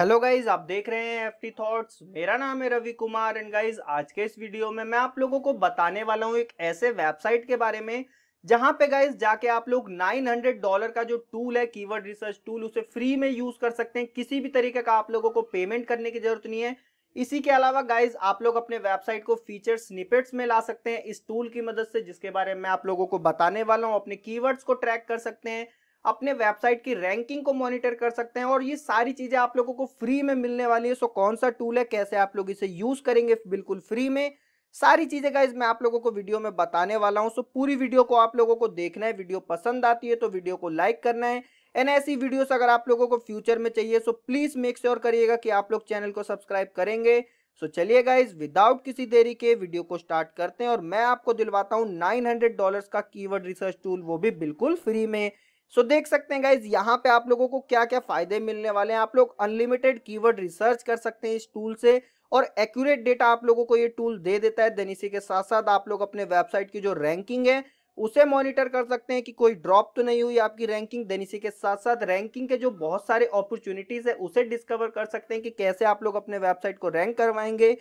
hello guys आप देख रहे हैं टी थॉट्स मेरा नाम है रवि कुमार एंड गाइज आज के इस वीडियो में मैं आप लोगों को बताने वाला हूं एक ऐसे वेबसाइट के बारे में जहां पे गाइज जाके आप लोग 900 डॉलर का जो टूल है कीवर्ड रिसर्च टूल उसे फ्री में यूज कर सकते हैं किसी भी तरीके का आप लोगों को पेमेंट करने की जरूरत नहीं है इसी के अलावा गाइज आप लोग अपने वेबसाइट को फीचर स्निपेट्स में ला सकते हैं इस टूल की मदद से जिसके बारे में आप लोगों को बताने वाला हूँ अपने कीवर्ड्स को ट्रैक कर सकते हैं अपने वेबसाइट की रैंकिंग को मॉनिटर कर सकते हैं और ये सारी चीजें आप लोगों को फ्री में मिलने वाली है सो कौन सा टूल है कैसे आप लोग इसे यूज करेंगे बिल्कुल फ्री में सारी चीजें का मैं आप लोगों को वीडियो में बताने वाला हूँ सो पूरी वीडियो को आप लोगों को देखना है वीडियो पसंद आती है तो वीडियो को लाइक करना है एंड ऐसी वीडियोस अगर आप लोगों को फ्यूचर में चाहिए सो प्लीज मेक श्योर करिएगा कि आप लोग चैनल को सब्सक्राइब करेंगे सो चलिए गाइज विदाउट किसी देरी के वीडियो को स्टार्ट करते हैं और मैं आपको दिलवाता हूँ नाइन हंड्रेड डॉलर का कीवर्ड रिसर्च टूल वो भी बिल्कुल फ्री में सो देख सकते हैं गाइज यहाँ पे आप लोगों को क्या क्या फायदे मिलने वाले हैं आप लोग अनलिमिटेड कीवर्ड रिसर्च कर सकते हैं इस टूल से और एक्यूरेट डेटा आप लोगों को ये टूल दे देता है देन इसी के साथ साथ आप लोग अपने वेबसाइट की जो रैंकिंग है उसे मॉनिटर कर सकते हैं कि कोई ड्रॉप तो नहीं हुई आपकी रैंकिंग देन इसी के साथ साथ रैंकिंग के जो बहुत सारे अपॉर्चुनिटीज है उसे डिस्कवर कर सकते हैं कि कैसे आप लोग अपने वेबसाइट को रैंक करवाएंगे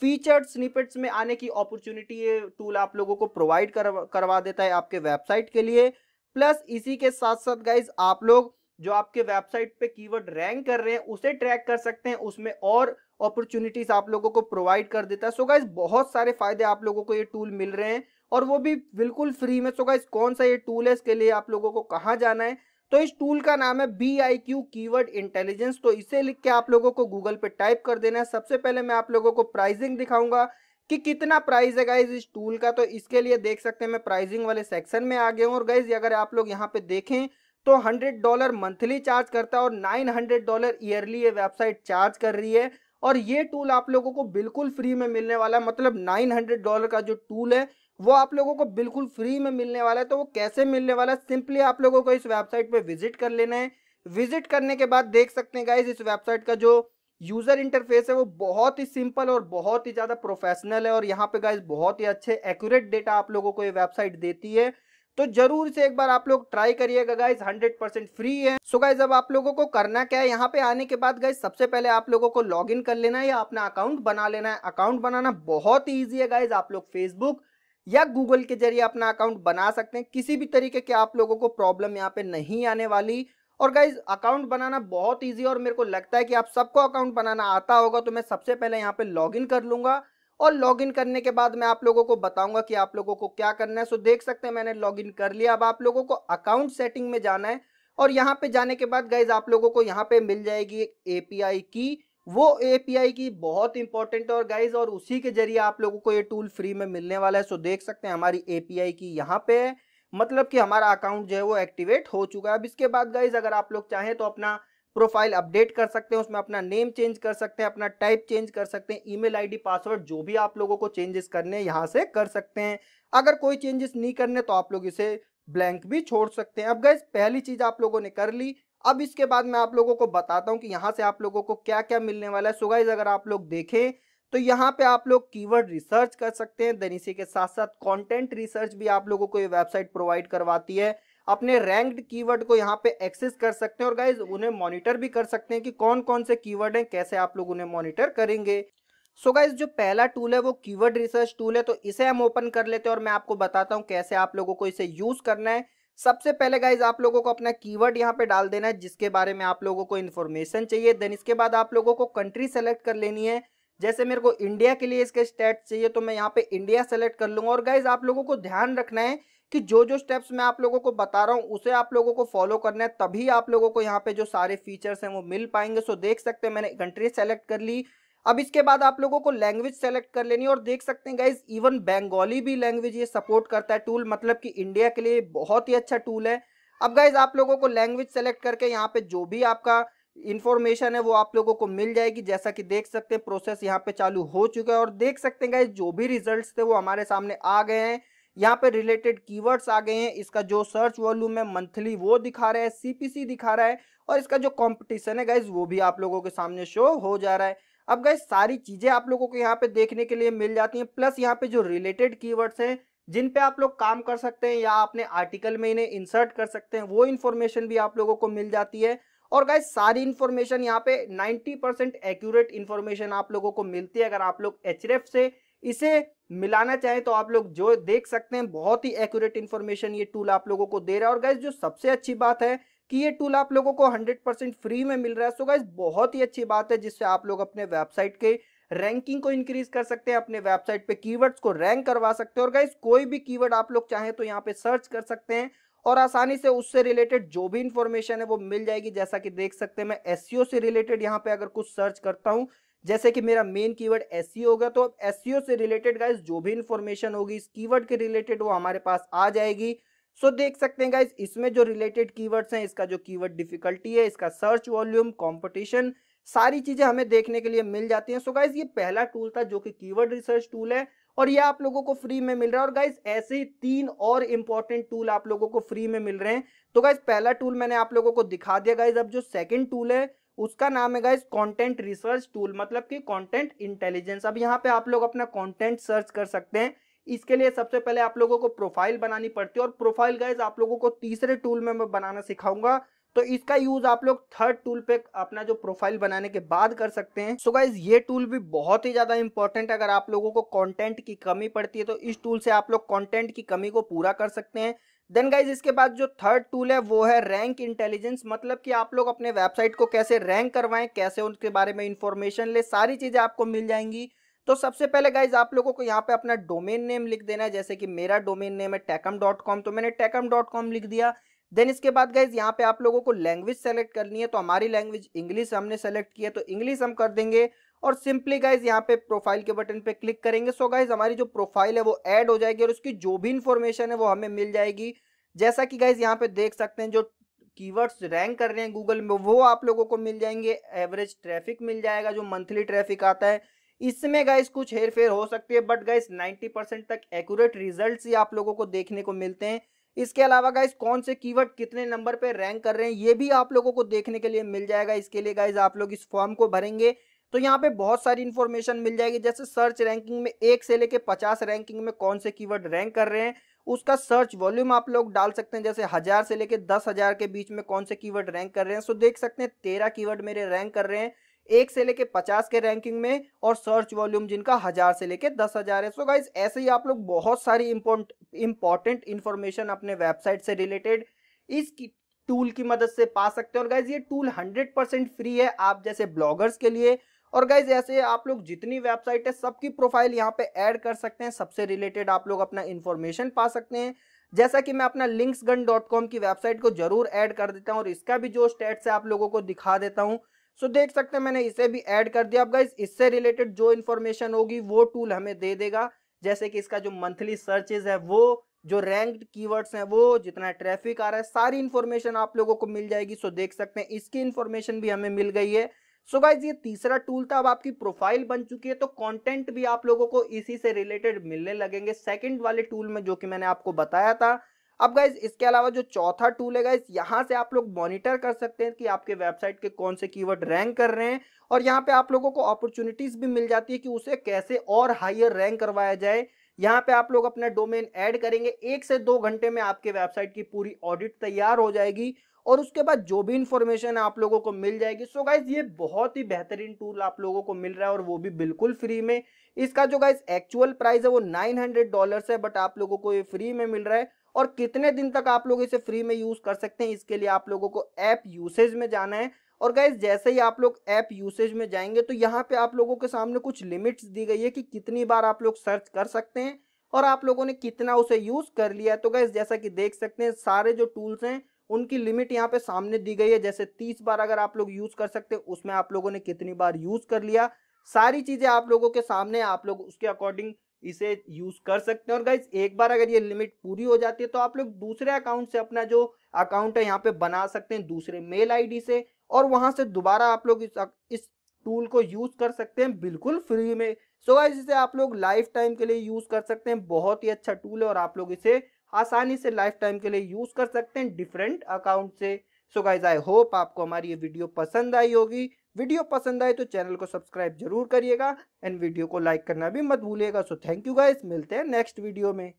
फीचर्ड स्निपेट्स में आने की अपॉर्चुनिटी ये टूल आप लोगों को प्रोवाइड करवा देता है आपके वेबसाइट के लिए प्लस इसी के साथ साथ गाइज आप लोग जो आपके वेबसाइट पे कीवर्ड रैंक कर रहे हैं उसे ट्रैक कर सकते हैं उसमें और अपॉर्चुनिटीज आप लोगों को प्रोवाइड कर देता है सो so गाइज बहुत सारे फायदे आप लोगों को ये टूल मिल रहे हैं और वो भी बिल्कुल फ्री में सो so गाइज कौन सा ये टूल है इसके लिए आप लोगों को कहाँ जाना है तो इस टूल का नाम है B I Q keyword intelligence तो इसे लिख के आप लोगों को गूगल पे टाइप कर देना है सबसे पहले मैं आप लोगों को प्राइजिंग दिखाऊंगा कि कितना प्राइस है गाइज इस टूल का तो इसके लिए देख सकते हैं मैं प्राइसिंग वाले सेक्शन में आ गया हूँ और गाइज अगर आप लोग यहाँ पे देखें तो 100 डॉलर मंथली चार्ज करता है और 900 डॉलर ईयरली ये वेबसाइट चार्ज कर रही है और ये टूल आप लोगों को बिल्कुल फ्री में मिलने वाला है मतलब 900 डॉलर का जो टूल है वो आप लोगों को बिल्कुल फ्री में मिलने वाला है तो वो कैसे मिलने वाला है सिंपली आप लोगों को इस वेबसाइट पर विजिट कर लेना है विजिट करने के बाद देख सकते हैं गाइज इस वेबसाइट का जो यूजर इंटरफेस है वो बहुत ही सिंपल और बहुत ही ज्यादा प्रोफेशनल है और यहाँ पे गाइज बहुत ही अच्छे एक्यूरेट डेटा आप लोगों को ये वेबसाइट देती है तो जरूर से एक बार आप लोग ट्राई करिएगा गाइज 100 परसेंट फ्री है सो so गाइज अब आप लोगों को करना क्या है यहाँ पे आने के बाद गाइज सबसे पहले आप लोगों को लॉगिन कर लेना है या अपना अकाउंट बना लेना है अकाउंट बनाना बहुत ही ईजी है गाइज आप लोग फेसबुक या गूगल के जरिए अपना अकाउंट बना सकते हैं किसी भी तरीके के आप लोगों को प्रॉब्लम यहाँ पे नहीं आने वाली और गाइज अकाउंट बनाना बहुत ईजी और मेरे को लगता है कि आप सबको अकाउंट बनाना आता होगा तो मैं सबसे पहले यहाँ पे लॉगिन कर लूंगा और लॉगिन करने के बाद मैं आप लोगों को बताऊंगा कि आप लोगों को क्या करना है सो देख सकते हैं मैंने लॉगिन कर लिया अब आप लोगों को अकाउंट सेटिंग में जाना है और यहाँ पे जाने के बाद गाइज आप लोगों को यहाँ पे मिल जाएगी एपीआई की वो एपीआई की बहुत इंपॉर्टेंट है और गाइज और उसी के जरिए आप लोगों को ये टूल फ्री में मिलने वाला है सो देख सकते हैं हमारी एपीआई की यहाँ पे है मतलब कि हमारा अकाउंट जो है वो एक्टिवेट हो चुका है अब इसके बाद गाइज अगर आप लोग चाहें तो अपना प्रोफाइल अपडेट कर सकते हैं उसमें अपना नेम चेंज कर सकते हैं अपना टाइप चेंज कर सकते हैं ईमेल आईडी पासवर्ड जो भी आप लोगों को चेंजेस करने हैं यहाँ से कर सकते हैं अगर कोई चेंजेस नहीं करने तो आप लोग इसे ब्लैंक भी छोड़ सकते हैं अब गैस पहली चीज़ आप लोगों ने कर ली अब इसके बाद मैं आप लोगों को बताता हूँ कि यहाँ से आप लोगों को क्या क्या मिलने वाला है सो गाइज अगर आप लोग देखें तो यहाँ पे आप लोग कीवर्ड रिसर्च कर सकते हैं देन इसी के साथ साथ कंटेंट रिसर्च भी आप लोगों को ये वेबसाइट प्रोवाइड करवाती है अपने रैंक्ड कीवर्ड को यहाँ पे एक्सेस कर सकते हैं और गाइज उन्हें मॉनिटर भी कर सकते हैं कि कौन कौन से कीवर्ड हैं कैसे आप लोग उन्हें मॉनिटर करेंगे सो so गाइज जो पहला टूल है वो कीवर्ड रिसर्च टूल है तो इसे हम ओपन कर लेते हैं और मैं आपको बताता हूँ कैसे आप लोगों को इसे यूज करना है सबसे पहले गाइज आप लोगों को अपना कीवर्ड यहाँ पे डाल देना है जिसके बारे में आप लोगों को इन्फॉर्मेशन चाहिए देन इसके बाद आप लोगों को कंट्री सेलेक्ट कर लेनी है जैसे मेरे को इंडिया के लिए इसके स्टेट चाहिए तो मैं यहाँ पे इंडिया सेलेक्ट कर लूंगा और गाइज आप लोगों को ध्यान रखना है कि जो जो स्टेप्स मैं आप लोगों को बता रहा हूँ उसे आप लोगों को फॉलो करना है तभी आप लोगों को यहाँ पे जो सारे फीचर्स हैं वो मिल पाएंगे सो देख सकते हैं मैंने कंट्री सेलेक्ट कर ली अब इसके बाद आप लोगों को लैंग्वेज सेलेक्ट कर लेनी और देख सकते हैं गाइज इवन बंगाली भी लैंग्वेज ये सपोर्ट करता है टूल मतलब कि इंडिया के लिए बहुत ही अच्छा टूल है अब गाइज आप लोगों को लैंग्वेज सेलेक्ट करके यहाँ पे जो भी आपका इन्फॉर्मेशन है वो आप लोगों को मिल जाएगी जैसा कि देख सकते हैं प्रोसेस यहाँ पे चालू हो चुका है और देख सकते हैं गाइज जो भी रिजल्ट्स थे वो हमारे सामने आ गए हैं यहाँ पे रिलेटेड कीवर्ड्स आ गए हैं इसका जो सर्च वॉल्यूम है मंथली वो दिखा रहा है सीपीसी दिखा रहा है और इसका जो कंपटीशन है गाइज वो भी आप लोगों के सामने शो हो जा रहा है अब गाइज सारी चीजें आप लोगों को यहाँ पे देखने के लिए मिल जाती है प्लस यहाँ पे जो रिलेटेड कीवर्ड्स वर्ड्स जिन पे आप लोग काम कर सकते हैं या अपने आर्टिकल में इन्हें इंसर्ट कर सकते हैं वो इन्फॉर्मेशन भी आप लोगों को मिल जाती है और गाइज सारी इन्फॉर्मेशन यहाँ पे 90 परसेंट एक्यूरेट इन्फॉर्मेशन आप लोगों को मिलती है अगर आप लोग एच से इसे मिलाना चाहें तो आप लोग जो देख सकते हैं बहुत ही एक्यूरेट इन्फॉर्मेशन ये टूल आप लोगों को दे रहा है और गाइज जो सबसे अच्छी बात है कि ये टूल आप लोगों को 100% फ्री में मिल रहा है सो गाइज बहुत ही अच्छी बात है जिससे आप लोग अपने वेबसाइट के रैंकिंग को इंक्रीज कर सकते हैं अपने वेबसाइट पे कीवर्ड्स को रैंक करवा सकते हैं और गाइज कोई भी कीवर्ड आप लोग चाहें तो यहाँ पे सर्च कर सकते हैं और आसानी से उससे रिलेटेड जो भी इंफॉर्मेशन है वो मिल जाएगी जैसा कि देख सकते हैं मैं एस e से रिलेटेड यहाँ पे अगर कुछ सर्च करता हूँ जैसे कि मेरा मेन कीवर्ड एस होगा तो अब एस e से रिलेटेड गाइज जो भी इंफॉर्मेशन होगी इस कीवर्ड के रिलेटेड वो हमारे पास आ जाएगी सो so, देख सकते हैं गाइज इसमें जो रिलेटेड कीवर्ड्स हैं इसका जो कीवर्ड डिफिकल्टी है इसका सर्च वॉल्यूम कॉम्पिटिशन सारी चीजें हमें देखने के लिए मिल जाती हैं सो so, गाइज ये पहला टूल था जो कि कीवर्ड रिसर्च टूल है और ये आप लोगों को फ्री में मिल रहा है और गाइज ऐसे ही तीन और इंपॉर्टेंट टूल आप लोगों को फ्री में मिल रहे हैं तो गाइज पहला टूल मैंने आप लोगों को दिखा दिया गाइज अब जो सेकंड टूल है उसका नाम है गाइज कंटेंट रिसर्च टूल मतलब कि कंटेंट इंटेलिजेंस अब यहाँ पे आप लोग अपना कॉन्टेंट सर्च कर सकते हैं इसके लिए सबसे पहले आप लोगों को प्रोफाइल बनानी पड़ती है और प्रोफाइल गाइज आप लोगों को तीसरे टूल में मैं बनाना सिखाऊंगा तो इसका यूज आप लोग थर्ड टूल पे अपना जो प्रोफाइल बनाने के बाद कर सकते हैं सो गाइज ये टूल भी बहुत ही ज्यादा इंपॉर्टेंट है अगर आप लोगों को कॉन्टेंट की कमी पड़ती है तो इस टूल से आप लोग कॉन्टेंट की कमी को पूरा कर सकते हैं देन गाइज इसके बाद जो थर्ड टूल है वो है रैंक इंटेलिजेंस मतलब कि आप लोग अपने वेबसाइट को कैसे रैंक करवाएं कैसे उनके बारे में इंफॉर्मेशन ले सारी चीजें आपको मिल जाएंगी तो सबसे पहले गाइज आप लोगों को यहाँ पे अपना डोमेन नेम लिख देना है जैसे कि मेरा डोमेन नेम है टेकम डॉट कॉम तो मैंने टेकम डॉट कॉम लिख दिया देन इसके बाद गाइज यहाँ पे आप लोगों को लैंग्वेज सेलेक्ट करनी है तो हमारी लैंग्वेज इंग्लिश हमने सेलेक्ट किया तो इंग्लिश हम कर देंगे और सिंपली गाइज यहाँ पे प्रोफाइल के बटन पे क्लिक करेंगे सो so गाइज हमारी जो प्रोफाइल है वो ऐड हो जाएगी और उसकी जो भी इन्फॉर्मेशन है वो हमें मिल जाएगी जैसा कि गाइज यहाँ पे देख सकते हैं जो कीवर्ड्स रैंक कर रहे हैं गूगल में वो आप लोगों को मिल जाएंगे एवरेज ट्रैफिक मिल जाएगा जो मंथली ट्रैफिक आता है इसमें गाइज कुछ हेर फेर हो सकती है बट गाइज 90 परसेंट तक एक्यूरेट रिजल्ट ही आप लोगों को देखने को मिलते हैं इसके अलावा गाइज कौन से कीवर्ड कितने नंबर पे रैंक कर रहे हैं ये भी आप लोगों को देखने के लिए मिल जाएगा इसके लिए गाइज आप लोग इस फॉर्म को भरेंगे तो यहाँ पे बहुत सारी इन्फॉर्मेशन मिल जाएगी जैसे सर्च रैंकिंग में एक से लेके पचास रैंकिंग में कौन से कीवर्ड रैंक कर रहे हैं उसका सर्च वॉल्यूम आप लोग डाल सकते हैं जैसे हजार से लेके दस हजार के बीच में कौन से कीवर्ड रैंक कर रहे हैं सो देख सकते हैं तेरह कीवर्ड मेरे रैंक कर रहे हैं एक से लेके पचास के रैंकिंग में और सर्च वॉल्यूम जिनका हजार से लेके दस हजार है सो गाइज ऐसे ही आप लोग बहुत सारी इंपॉर्टेंट इन्फॉर्मेशन अपने वेबसाइट से रिलेटेड इस टूल की मदद से पा सकते हैं और गाइज ये टूल हंड्रेड परसेंट फ्री है आप जैसे ब्लॉगर्स के लिए और गाइज ऐसे आप लोग जितनी वेबसाइट है सबकी प्रोफाइल यहाँ पे ऐड कर सकते हैं सबसे रिलेटेड आप लोग अपना इन्फॉर्मेशन पा सकते हैं जैसा कि मैं अपना लिंक्स की वेबसाइट को जरूर ऐड कर देता हूँ और इसका भी जो स्टेट्स है आप लोगों को दिखा देता हूँ सो देख सकते हैं मैंने इसे भी ऐड कर दिया अब गाइज इससे रिलेटेड जो इन्फॉर्मेशन होगी वो टूल हमें दे देगा जैसे कि इसका जो मंथली सर्चेज है वो जो रैंक्ड कीवर्ड्स हैं वो जितना ट्रैफिक आ रहा है सारी इन्फॉर्मेशन आप लोगों को मिल जाएगी सो देख सकते हैं इसकी इन्फॉर्मेशन भी हमें मिल गई है सो गाइज ये तीसरा टूल था अब आपकी प्रोफाइल बन चुकी है तो कंटेंट भी आप लोगों को इसी से रिलेटेड मिलने लगेंगे सेकंड वाले टूल में जो कि मैंने आपको बताया था अब गाइज इसके अलावा जो चौथा टूल है गाइज यहाँ से आप लोग मॉनिटर कर सकते हैं कि आपके वेबसाइट के कौन से कीवर्ड रैंक कर रहे हैं और यहाँ पे आप लोगों को अपॉर्चुनिटीज भी मिल जाती है कि उसे कैसे और हाइयर रैंक करवाया जाए यहाँ पे आप लोग अपना डोमेन ऐड करेंगे एक से दो घंटे में आपके वेबसाइट की पूरी ऑडिट तैयार हो जाएगी और उसके बाद जो भी इंफॉर्मेशन है आप लोगों को मिल जाएगी सो गाइज ये बहुत ही बेहतरीन टूल आप लोगों को मिल रहा है और वो भी बिल्कुल फ्री में इसका जो गाइज एक्चुअल प्राइस है वो नाइन हंड्रेड डॉलर है बट आप लोगों को ये फ्री में मिल रहा है और कितने दिन तक आप लोग इसे फ्री में यूज कर सकते हैं इसके लिए आप लोगों को ऐप यूसेज में जाना है और गाइज जैसे ही आप लोग ऐप यूसेज में जाएंगे तो यहाँ पे आप लोगों के सामने कुछ लिमिट्स दी गई है कि कितनी बार आप लोग सर्च कर सकते हैं और आप लोगों ने कितना उसे यूज कर लिया है तो गाइज जैसा कि देख सकते हैं सारे जो टूल्स हैं उनकी लिमिट यहाँ पे सामने दी गई है जैसे तीस बार अगर आप लोग यूज कर सकते हैं उसमें आप लोगों ने कितनी बार यूज कर लिया सारी चीजें आप लोगों के सामने आप लोग उसके अकॉर्डिंग इसे यूज कर सकते हैं और गाइज एक बार अगर ये लिमिट पूरी हो जाती है तो आप लोग दूसरे अकाउंट से अपना जो अकाउंट है यहाँ पे बना सकते हैं दूसरे मेल आई से और वहां से दोबारा आप लोग इस इस टूल को यूज कर सकते हैं बिल्कुल फ्री में सो so गाइज इसे आप लोग लाइफ टाइम के लिए यूज कर सकते हैं बहुत ही अच्छा टूल है और आप लोग इसे आसानी से लाइफ टाइम के लिए यूज कर सकते हैं डिफरेंट अकाउंट से सो गाइज आई होप आपको हमारी ये वीडियो पसंद आई होगी वीडियो पसंद आए तो चैनल को सब्सक्राइब जरूर करिएगा एंड वीडियो को लाइक करना भी मत भूलिएगा सो थैंक यू गाइस मिलते हैं नेक्स्ट वीडियो में